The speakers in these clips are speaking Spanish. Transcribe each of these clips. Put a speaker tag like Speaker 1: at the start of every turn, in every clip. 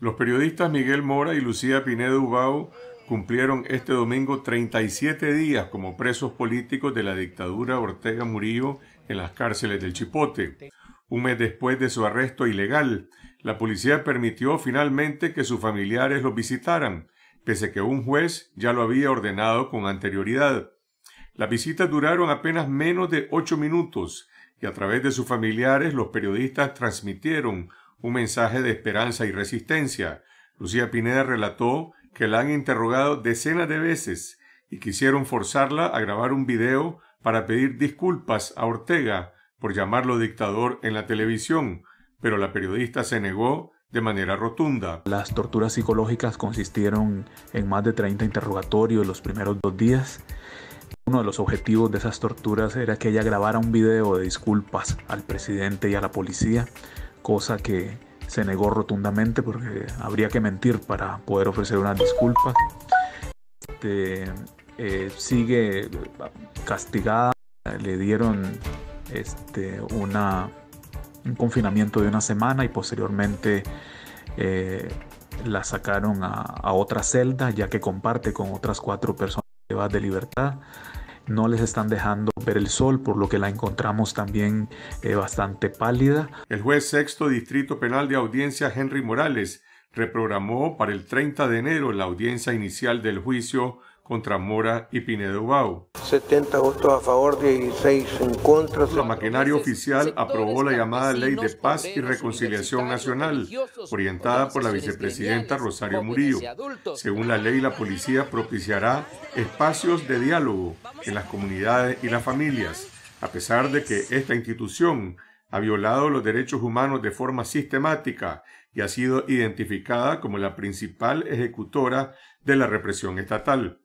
Speaker 1: Los periodistas Miguel Mora y Lucía Pinedo Ubao cumplieron este domingo 37 días como presos políticos de la dictadura Ortega Murillo en las cárceles del Chipote. Un mes después de su arresto ilegal, la policía permitió finalmente que sus familiares los visitaran, pese que un juez ya lo había ordenado con anterioridad. Las visitas duraron apenas menos de ocho minutos, y a través de sus familiares los periodistas transmitieron un mensaje de esperanza y resistencia. Lucía Pineda relató que la han interrogado decenas de veces y quisieron forzarla a grabar un video para pedir disculpas a Ortega por llamarlo dictador en la televisión, pero la periodista se negó de manera rotunda. Las torturas psicológicas consistieron en más de 30 interrogatorios los primeros dos días. Uno de los objetivos de esas torturas era que ella grabara un video de disculpas al presidente y a la policía, cosa que se negó rotundamente porque habría que mentir para poder ofrecer una disculpa. Este, eh, sigue castigada, le dieron este, una, un confinamiento de una semana y posteriormente eh, la sacaron a, a, otra celda ya que comparte con otras cuatro personas de libertad no les están dejando ver el sol, por lo que la encontramos también eh, bastante pálida. El juez sexto Distrito Penal de Audiencia Henry Morales reprogramó para el 30 de enero la audiencia inicial del juicio contra Mora y Pinedo Bau. 70 a favor, en contra. La maquinaria oficial aprobó la llamada Ley de Paz y Reconciliación Nacional, orientada por la vicepresidenta Rosario Murillo. Según la ley, la policía propiciará espacios de diálogo en las comunidades y las familias, a pesar de que esta institución ha violado los derechos humanos de forma sistemática y ha sido identificada como la principal ejecutora de la represión estatal.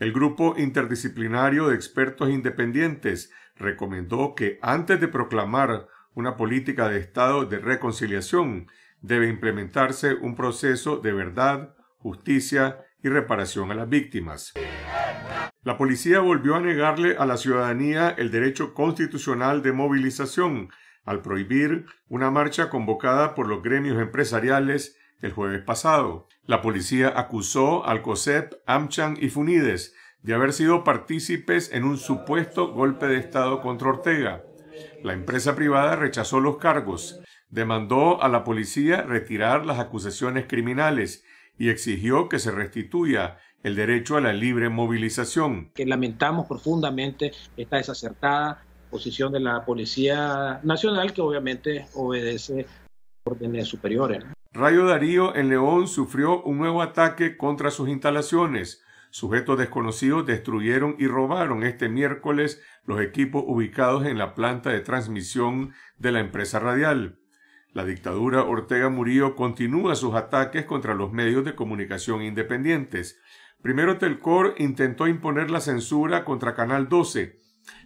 Speaker 1: El grupo interdisciplinario de expertos independientes recomendó que antes de proclamar una política de Estado de reconciliación, debe implementarse un proceso de verdad, justicia y reparación a las víctimas. La policía volvió a negarle a la ciudadanía el derecho constitucional de movilización al prohibir una marcha convocada por los gremios empresariales el jueves pasado. La policía acusó al COSEP, AMCHAN y Funides de haber sido partícipes en un supuesto golpe de Estado contra Ortega. La empresa privada rechazó los cargos, demandó a la policía retirar las acusaciones criminales y exigió que se restituya el derecho a la libre movilización. lamentamos profundamente esta desacertada posición de la Policía Nacional que obviamente
Speaker 2: obedece órdenes superiores.
Speaker 1: Rayo Darío en León sufrió un nuevo ataque contra sus instalaciones. Sujetos desconocidos destruyeron y robaron este miércoles los equipos ubicados en la planta de transmisión de la empresa radial. La dictadura Ortega Murillo continúa sus ataques contra los medios de comunicación independientes. Primero Telcor intentó imponer la censura contra Canal 12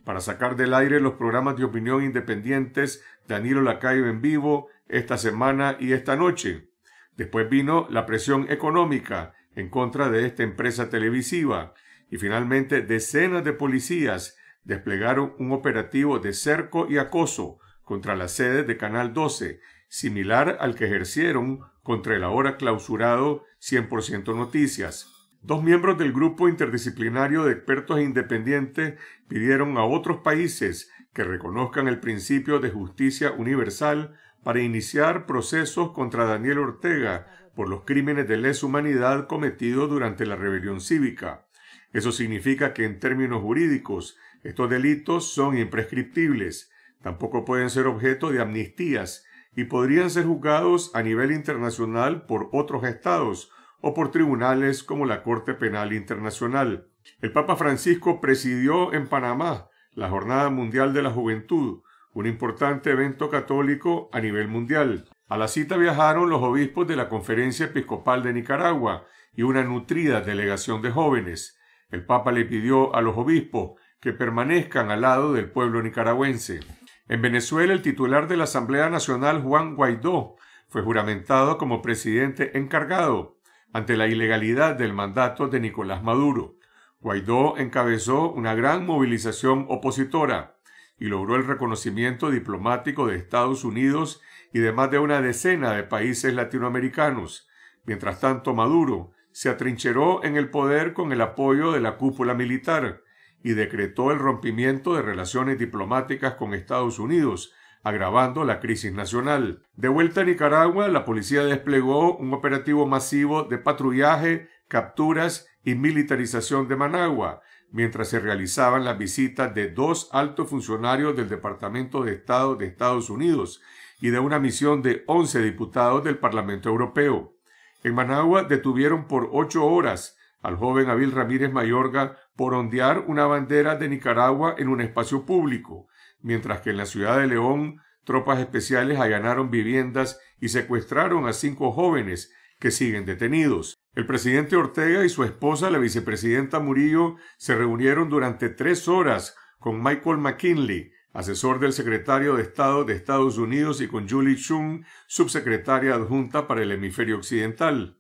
Speaker 1: para sacar del aire los programas de opinión independientes Danilo Lacayo en vivo esta semana y esta noche. Después vino la presión económica en contra de esta empresa televisiva. Y finalmente decenas de policías desplegaron un operativo de cerco y acoso contra la sede de Canal 12, similar al que ejercieron contra el ahora clausurado 100% Noticias. Dos miembros del grupo interdisciplinario de expertos independientes pidieron a otros países que reconozcan el principio de justicia universal para iniciar procesos contra Daniel Ortega por los crímenes de lesa humanidad cometidos durante la rebelión cívica. Eso significa que en términos jurídicos estos delitos son imprescriptibles, tampoco pueden ser objeto de amnistías y podrían ser juzgados a nivel internacional por otros estados o por tribunales como la Corte Penal Internacional. El Papa Francisco presidió en Panamá la Jornada Mundial de la Juventud, un importante evento católico a nivel mundial. A la cita viajaron los obispos de la Conferencia Episcopal de Nicaragua y una nutrida delegación de jóvenes. El Papa le pidió a los obispos que permanezcan al lado del pueblo nicaragüense. En Venezuela, el titular de la Asamblea Nacional, Juan Guaidó, fue juramentado como presidente encargado ante la ilegalidad del mandato de Nicolás Maduro. Guaidó encabezó una gran movilización opositora y logró el reconocimiento diplomático de Estados Unidos y de más de una decena de países latinoamericanos. Mientras tanto, Maduro se atrincheró en el poder con el apoyo de la cúpula militar y decretó el rompimiento de relaciones diplomáticas con Estados Unidos, agravando la crisis nacional. De vuelta a Nicaragua, la policía desplegó un operativo masivo de patrullaje, capturas y militarización de Managua, mientras se realizaban las visitas de dos altos funcionarios del Departamento de Estado de Estados Unidos y de una misión de 11 diputados del Parlamento Europeo. En Managua detuvieron por ocho horas al joven Abil Ramírez Mayorga por ondear una bandera de Nicaragua en un espacio público, mientras que en la ciudad de León tropas especiales allanaron viviendas y secuestraron a cinco jóvenes que siguen detenidos. El presidente Ortega y su esposa, la vicepresidenta Murillo, se reunieron durante tres horas con Michael McKinley, asesor del secretario de Estado de Estados Unidos, y con Julie Chung, subsecretaria adjunta para el hemisferio occidental.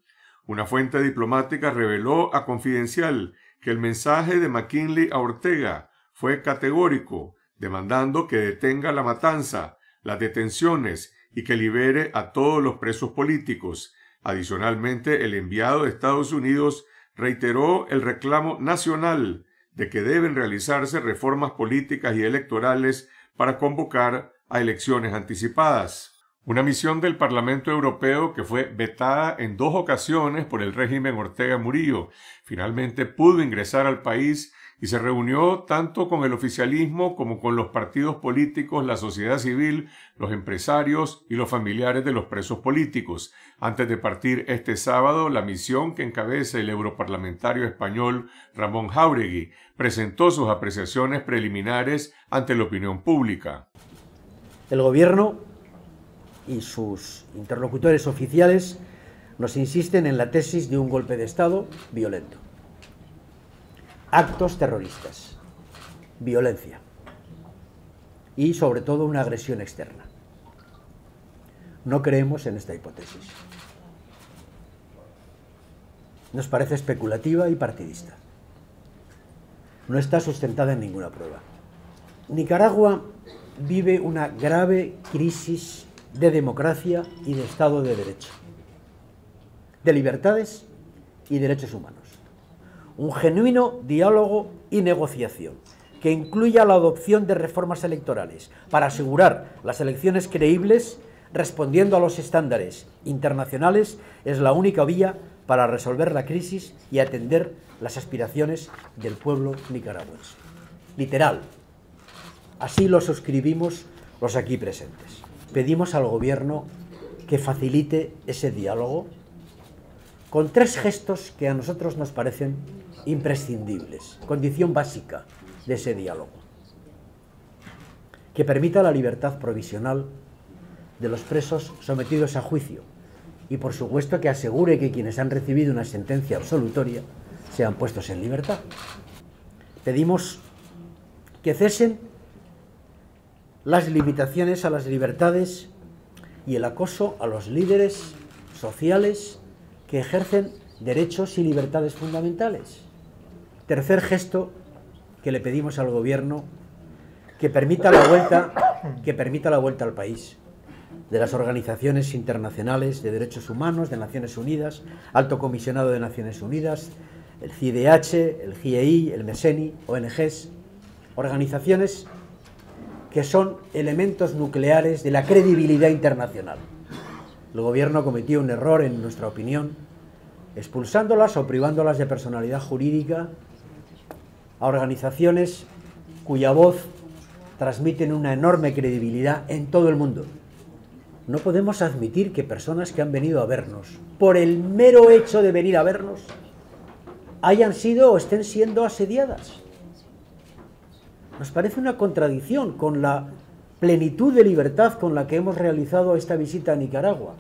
Speaker 1: Una fuente diplomática reveló a Confidencial que el mensaje de McKinley a Ortega fue categórico, demandando que detenga la matanza, las detenciones y que libere a todos los presos políticos, Adicionalmente, el enviado de Estados Unidos reiteró el reclamo nacional de que deben realizarse reformas políticas y electorales para convocar a elecciones anticipadas. Una misión del Parlamento Europeo que fue vetada en dos ocasiones por el régimen Ortega Murillo finalmente pudo ingresar al país y se reunió tanto con el oficialismo como con los partidos políticos, la sociedad civil, los empresarios y los familiares de los presos políticos. Antes de partir este sábado, la misión que encabeza el europarlamentario español Ramón Jauregui presentó sus apreciaciones preliminares ante la opinión pública.
Speaker 2: El gobierno y sus interlocutores oficiales nos insisten en la tesis de un golpe de Estado violento actos terroristas, violencia y sobre todo una agresión externa. No creemos en esta hipótesis. Nos parece especulativa y partidista. No está sustentada en ninguna prueba. Nicaragua vive una grave crisis de democracia y de Estado de Derecho, de libertades y derechos humanos un genuino diálogo y negociación que incluya la adopción de reformas electorales para asegurar las elecciones creíbles respondiendo a los estándares internacionales es la única vía para resolver la crisis y atender las aspiraciones del pueblo nicaragüense. Literal. Así lo suscribimos los aquí presentes. Pedimos al Gobierno que facilite ese diálogo con tres gestos que a nosotros nos parecen imprescindibles, condición básica de ese diálogo, que permita la libertad provisional de los presos sometidos a juicio y por supuesto que asegure que quienes han recibido una sentencia absolutoria sean puestos en libertad. Pedimos que cesen las limitaciones a las libertades y el acoso a los líderes sociales que ejercen derechos y libertades fundamentales. Tercer gesto que le pedimos al gobierno que permita la vuelta, que permita la vuelta al país de las organizaciones internacionales de derechos humanos de Naciones Unidas, Alto Comisionado de Naciones Unidas, el CIDH, el GIEI, el MESENI, ONGs, organizaciones que son elementos nucleares de la credibilidad internacional. El gobierno cometió un error, en nuestra opinión, expulsándolas o privándolas de personalidad jurídica a organizaciones cuya voz transmiten una enorme credibilidad en todo el mundo. No podemos admitir que personas que han venido a vernos, por el mero hecho de venir a vernos, hayan sido o estén siendo asediadas. Nos parece una contradicción con la plenitud de libertad con la que hemos realizado esta visita a Nicaragua.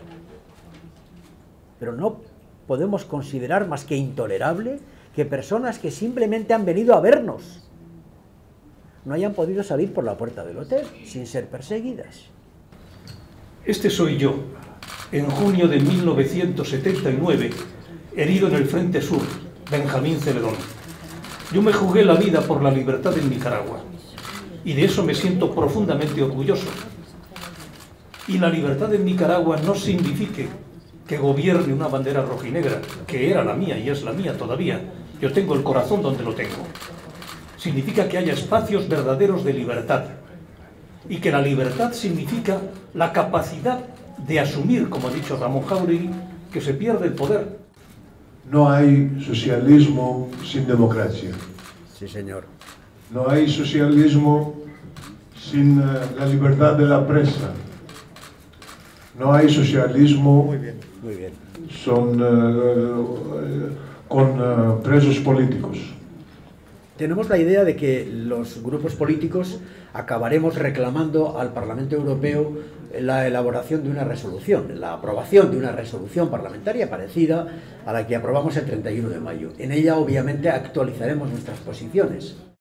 Speaker 2: Pero no podemos considerar más que intolerable que personas que simplemente han venido a vernos no hayan podido salir por la puerta del hotel sin ser perseguidas. Este soy yo, en junio de 1979, herido en el Frente Sur, Benjamín Celedón. Yo me jugué la vida por la libertad en Nicaragua y de eso me siento profundamente orgulloso. Y la libertad en Nicaragua no signifique que gobierne una bandera rojinegra, que era la mía y es la mía todavía. Yo tengo el corazón donde lo tengo. Significa que haya espacios verdaderos de libertad. Y que la libertad significa la capacidad de asumir, como ha dicho Ramón Jauregui, que se pierde el poder. No
Speaker 1: hay socialismo sin democracia. Sí, señor. No hay socialismo sin eh, la libertad de la prensa. No hay socialismo eh, eh, con presos políticos.
Speaker 2: Tenemos la idea de que los grupos políticos acabaremos reclamando al Parlamento Europeo la elaboración de una resolución, la aprobación de una resolución parlamentaria parecida a la que aprobamos el 31 de mayo. En ella, obviamente, actualizaremos nuestras posiciones.